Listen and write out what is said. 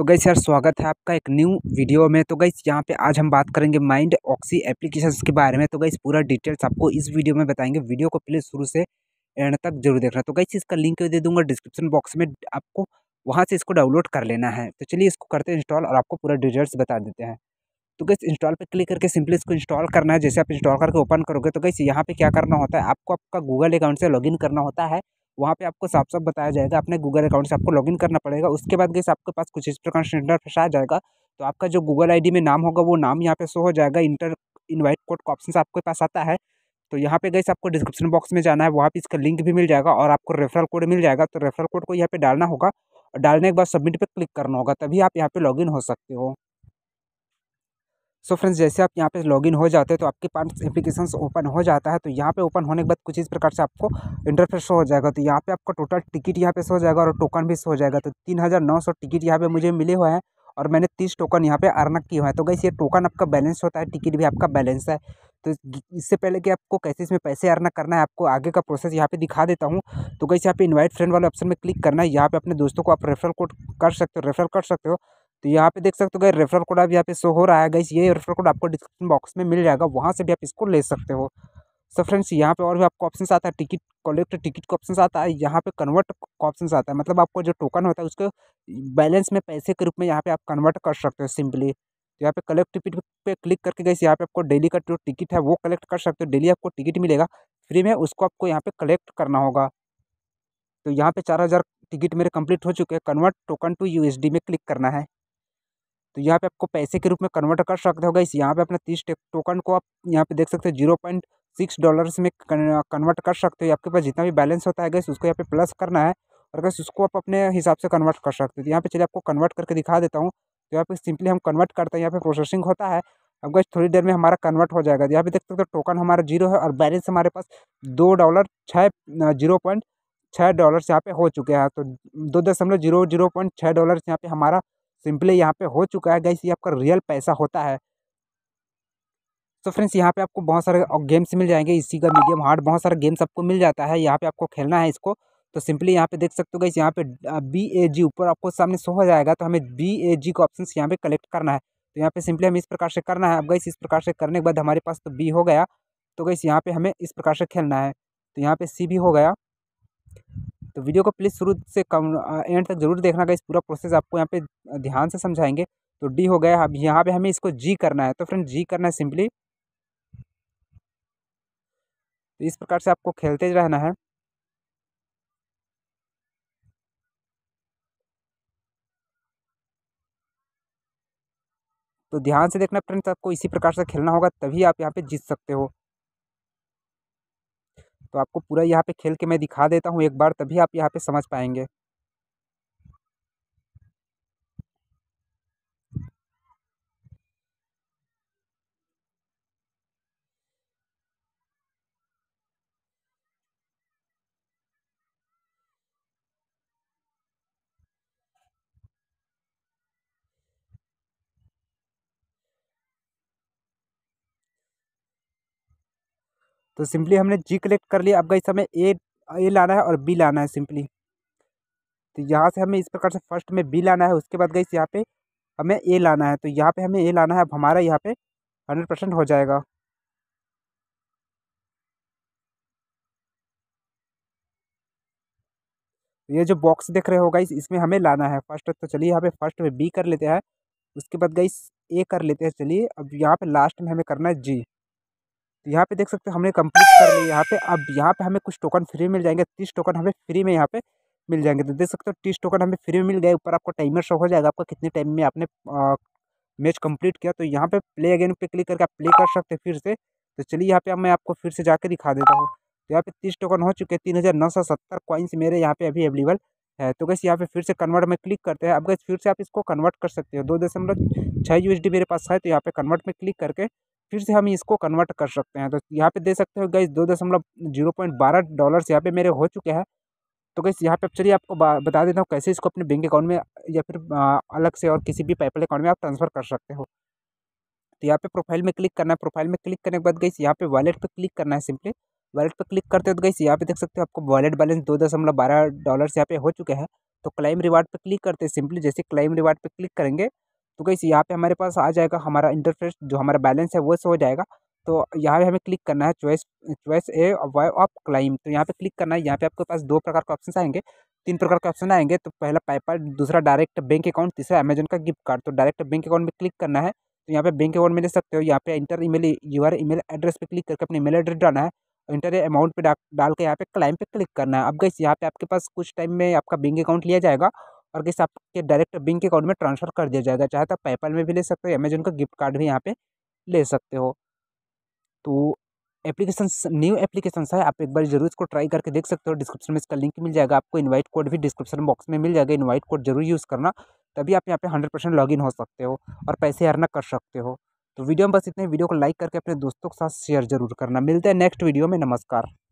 तो गई सर स्वागत है आपका एक न्यू वीडियो में तो गई यहाँ पे आज हम बात करेंगे माइंड ऑक्सी एप्लीकेशन के बारे में तो गई पूरा डिटेल्स आपको इस वीडियो में बताएंगे वीडियो को प्लीज़ शुरू से एंड तक जरूर देखना तो गई इसका लिंक दे दूंगा डिस्क्रिप्शन बॉक्स में आपको वहाँ से इसको डाउनलोड कर लेना है तो चलिए इसको करते हैं इंस्टॉल और आपको पूरा डिटेल्स बता देते हैं तो गई इंस्टॉल पर क्लिक करके सिंपली इसको इंस्टॉल करना है जैसे आप इंस्टॉल करके ओपन करोगे तो गैस यहाँ पर क्या करना होता है आपको आपका गूगल अकाउंट से लॉग करना होता है वहाँ पे आपको साफ साफ बताया जाएगा अपने गूगल अकाउंट से आपको लॉगिन करना पड़ेगा उसके बाद गैस आपके पास कुछ इस प्रकार से इंटरफेस आ जाएगा तो आपका जो गूगल आईडी में नाम होगा वो नाम यहाँ पे शो हो जाएगा इंटर इन्वाइट कोड का ऑप्शन आपके पास आता है तो यहाँ पे गैस आपको डिस्क्रिप्शन बॉक्स में जाना है वहाँ पर इसका लिंक भी मिल जाएगा और आपको रेफरल कोड मिल जाएगा तो रेफरल कोड को यहाँ पर डालना होगा और डालने के बाद सबमिट पर क्लिक करना होगा तभी आप यहाँ पर लॉगिन हो सकते हो सो फ्रेंड्स जैसे आप यहाँ पे लॉगिन हो जाते हैं तो आपके पास एप्लीकेशन ओपन हो जाता है तो यहाँ पे ओपन होने के बाद कुछ इस प्रकार से आपको इंटरफेस शो हो जाएगा तो यहाँ पे आपका टोटल टिकट यहाँ पे शो हो जाएगा और टोकन भी शो हो जाएगा तो तीन हज़ार नौ सौ टिकट यहाँ पे मुझे मिले हुए हैं और मैंने तीस टोकन यहाँ पे अर्न किया है तो गई ये टोकन आपका बैलेंस होता है टिकट भी आपका बैलेंस है तो इससे पहले कि आपको कैसे इसमें पैसे अर्न करना है आपको आगे का प्रोसेस यहाँ पे दिखा देता हूँ तो कैसे यहाँ पे इनवाइट फ्रेंड वाले ऑप्शन में क्लिक करना है यहाँ पे अपने दोस्तों को आप रेफरल कोड कर सकते हो रेफरल कर सकते हो तो यहाँ पे देख सकते हो गए रेफर कोड आप यहाँ पे शो हो रहा है गाइस ये रेफर कोड आपको डिस्क्रिप्शन बॉक्स में मिल जाएगा वहाँ से भी आप इसको ले सकते हो सो फ्रेंड्स यहाँ पे और भी आपको ऑप्शन आता है टिकट कलेक्ट टिकट का ऑप्शन आता है यहाँ पे कन्वर्ट का ऑप्शन आता है मतलब आपको जो टोकन होता है उसको बैलेंस में पैसे के रूप में यहाँ पे आप कन्वर्ट कर सकते हो सिंपली तो यहाँ पे कलेक्ट टिकट पे क्लिक करके गई यहाँ पे आपको डेली का जो टिकट है वो कलेक्ट कर सकते हो डेली आपको टिकट मिलेगा फ्री में उसको आपको यहाँ पे कलेक्ट करना होगा तो यहाँ पे चार हज़ार टिकट मेरे कंप्लीट हो चुके हैं कन्वर्ट टोकन टू यूएसडी में क्लिक करना है तो यहाँ पे आपको पैसे के रूप में कन्वर्ट कर सकते हो गाइस यहाँ पे अपना तीस टोकन को आप यहाँ पे देख सकते हो जीरो पॉइंट सिक्स डॉलर्स में कन्वर्ट कर सकते हो आपके पास जितना भी बैलेंस होता है गाइस उसको यहाँ पे प्लस करना है और गैस उसको आप अपने हिसाब से कन्वर्ट कर सकते हो तो यहाँ पे चलिए आपको कन्वर्ट करके दिखा देता हूँ तो यहाँ पे सिंपली हम कन्वर्ट करते हैं यहाँ पे प्रोसेसिंग होता है अब गैस थोड़ी देर में हमारा कन्वर्ट हो जाएगा यहाँ पे देख सकते हो टोकन हमारा जीरो है और बैलेंस हमारे पास दो डॉलर छः जीरो पॉइंट छः डॉलर्स यहाँ पे हो चुके हैं तो दो दशमलव जीरो जीरो पॉइंट छः डॉलर्स यहाँ पे हमारा सिंपली यहाँ पे हो चुका है गैस ये आपका रियल पैसा होता है तो फ्रेंड्स यहाँ पे आपको बहुत सारे गेम्स मिल जाएंगे इसी का मीडियम हार्ड बहुत सारे गेम्स आपको मिल जाता है यहाँ पे आपको खेलना है इसको तो सिंपली यहाँ पे देख सकते हो गई यहाँ पे बी ए जी ऊपर आपको सामने सो हो जाएगा तो हमें बी ए जी का ऑप्शन यहाँ पे कलेक्ट करना है तो यहाँ पे सिंपली हमें इस प्रकार से करना है अब गई इस प्रकार से करने के बाद हमारे पास तो बी हो गया तो गई यहाँ पे हमें इस प्रकार से खेलना है तो यहाँ पे सी भी हो गया तो वीडियो को प्लीज़ शुरू से कम एंड तक जरूर देखना इस पूरा प्रोसेस आपको यहाँ पे ध्यान से समझाएंगे तो डी हो गया अब यहाँ पे हमें इसको जी करना है तो फ्रेंड जी करना है सिंपली तो इस प्रकार से आपको खेलते रहना है तो ध्यान से देखना फ्रेंड्स आपको इसी प्रकार से खेलना होगा तभी आप यहाँ पे जीत सकते हो तो आपको पूरा यहाँ पे खेल के मैं दिखा देता हूँ एक बार तभी आप यहाँ पे समझ पाएंगे तो सिंपली हमने जी कलेक्ट कर लिया अब गई हमें ए ए लाना है और बी लाना है सिंपली तो यहाँ से हमें इस प्रकार से फर्स्ट में बी लाना है उसके बाद गई यहाँ पे हमें ए लाना है तो यहाँ पे हमें ए लाना है अब हमारा यहाँ पे हंड्रेड परसेंट हो जाएगा ये जो बॉक्स देख रहे हो गाइस इसमें हमें लाना है फर्स्ट तो चलिए यहाँ पे फर्स्ट में बी कर लेते हैं उसके बाद गई ए कर लेते हैं चलिए अब यहाँ पे लास्ट में हमें करना है जी तो यहाँ पे देख सकते हो हमने कंप्लीट कर लिया यहाँ पे अब यहाँ पे हमें कुछ टोकन फ्री मिल जाएंगे तीस टोकन हमें फ्री में यहाँ पे मिल जाएंगे तो देख सकते हो तीस टोकन हमें फ्री में मिल गए ऊपर आपको टाइमर शो हो जाएगा आपका कितने टाइम में आपने मैच कंप्लीट किया तो यहाँ पे प्ले अगेन पे क्लिक करके आप प्ले कर सकते फिर से तो चलिए यहाँ पे मैं आपको फिर से जाकर दिखा देता हूँ तो यहाँ पे तीस टोकन हो चुके हैं तीन हज़ार नौ सौ सत्तर कॉइन्स मेरे यहाँ पे अभी अवेलेबल है तो कैसे यहाँ पे फिर से कन्वर्ट में क्लिक करते हैं अब कैसे फिर से आप इसको कन्वर्ट कर सकते हो दो दशमलव छः यू मेरे पास है तो यहाँ पे कन्वर्ट में क्लिक करके फिर से हम इसको कन्वर्ट कर सकते हैं तो यहाँ पे दे सकते हो गई दो दशमलव जीरो पॉइंट बारह डॉलर्स यहाँ पे मेरे हो चुके हैं तो गई यहाँ पे चलिए आपको बता देता हूँ कैसे इसको अपने बैंक अकाउंट में या फिर अलग से और किसी भी पेपल अकाउंट में आप ट्रांसफ़र कर सकते हो तो यहाँ पे प्रोफाइल में क्लिक करना है प्रोफाइल में क्लिक करने के बाद गई यहाँ पे वॉलेट पर क्लिक करना है सिंपली वॉलेट पर क्लिक करते हो तो गई यहाँ पे देख सकते हो आपको वॉलेट बैलेंस दो दशमलव बारह डॉलर्स यहाँ पे हो चुके हैं तो क्लाइम रिवार्ड पर क्लिक करते हैं सिंपली जैसे क्लाइम रिवार्ड पर क्लिक करेंगे तो कैसे यहाँ पे हमारे पास आ जाएगा हमारा इंटरफेस जो हमारा बैलेंस है वो सो हो जाएगा तो यहाँ पे हमें क्लिक करना है choice choice a way of claim तो यहाँ पे क्लिक करना है यहाँ पे आपके पास दो प्रकार के ऑप्शन आएंगे तीन प्रकार के ऑप्शन आएंगे तो पहला पेपर दूसरा डायरेक्ट बैंक अकाउंट तीसरा अमेजन का गिफ्ट कार्ड तो डायरेक्ट बैंक अकाउंट में क्लिक करना है तो यहाँ पे बैंक अकाउंट में ले सकते हो यहाँ पे enter email your email address पर क्लिक करके अपने ईमेल एड्रेस डालना है इंटर अमाउंट पर डाल के यहाँ पे क्लाइम पर क्लिक करना है अब गई यहाँ पे आपके पास कुछ टाइम में आपका बैंक अकाउंट लिया जाएगा और किस आपके डायरेक्ट बैंक अकाउंट में ट्रांसफ़र कर दिया जाएगा चाहे तो आप पेपल में भी ले सकते हो अमेजोन का गिफ्ट कार्ड भी यहाँ पे ले सकते हो तो एप्लीकेशन न्यू एप्लीकेशन है आप एक बार जरूर इसको ट्राई करके देख सकते हो डिस्क्रिप्शन में इसका लिंक मिल जाएगा आपको इन्वाइट कोड भी डिस्क्रिप्शन बॉक्स में मिल जाएगा इन्वाइट कोड जरूर यूज़ करना तभी आप यहाँ पे हंड्रेड परसेंट इन हो सकते हो और पैसे अर्न कर सकते हो तो वीडियो में बस इतने वीडियो को लाइक करके अपने दोस्तों के साथ शेयर जरूर करना मिलते हैं नेक्स्ट वीडियो में नमस्कार